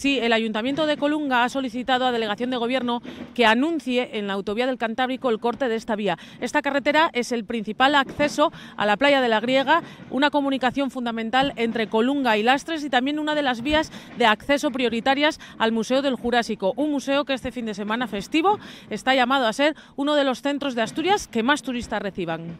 Sí, el Ayuntamiento de Colunga ha solicitado a Delegación de Gobierno que anuncie en la autovía del Cantábrico el corte de esta vía. Esta carretera es el principal acceso a la playa de la Griega, una comunicación fundamental entre Colunga y Lastres y también una de las vías de acceso prioritarias al Museo del Jurásico, un museo que este fin de semana festivo está llamado a ser uno de los centros de Asturias que más turistas reciban.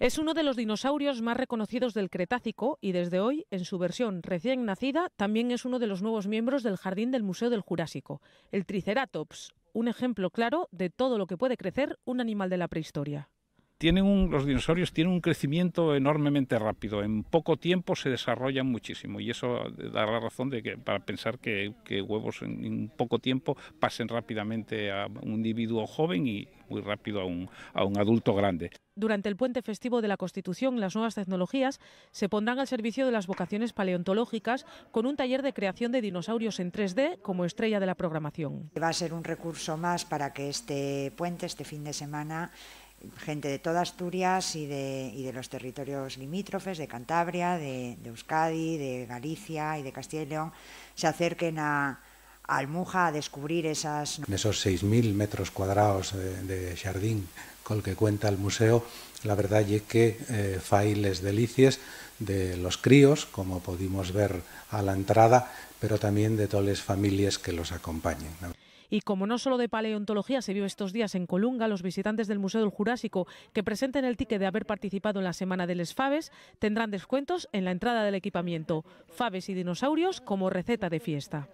Es uno de los dinosaurios más reconocidos del Cretácico y desde hoy, en su versión recién nacida, también es uno de los nuevos miembros del Jardín del Museo del Jurásico, el Triceratops, un ejemplo claro de todo lo que puede crecer un animal de la prehistoria tienen los dinosaurios tienen un crecimiento enormemente rápido. En poco tiempo se desarrollan muchísimo y eso da la razón de que, para pensar que, huevos en, poco tiempo pasen rápidamente a un individuo joven y muy rápido a un, a un adulto grande. Durante el puente festivo de la Constitución, las nuevas tecnologías se pondrán al servicio de las vocaciones paleontológicas con un taller de creación de dinosaurios en 3D como estrella de la programación. Va a ser un recurso más para que este puente, este fin de semana, gente de toda Asturias y de, de los territorios limítrofes, de Cantabria, de, Euskadi, de Galicia y de Castilla y León, se acerquen a, Almuja a descubrir esas... En esos 6.000 metros cuadrados de, jardín con el que cuenta el museo, la verdad es que eh, failes delicias de los críos, como pudimos ver a la entrada, pero también de todas las familias que los acompañen. Y como no solo de paleontología se vio estos días en Colunga, los visitantes del Museo del Jurásico que presenten el ticket de haber participado en la Semana de les Faves tendrán descuentos en la entrada del equipamiento. Faves y dinosaurios como receta de fiesta.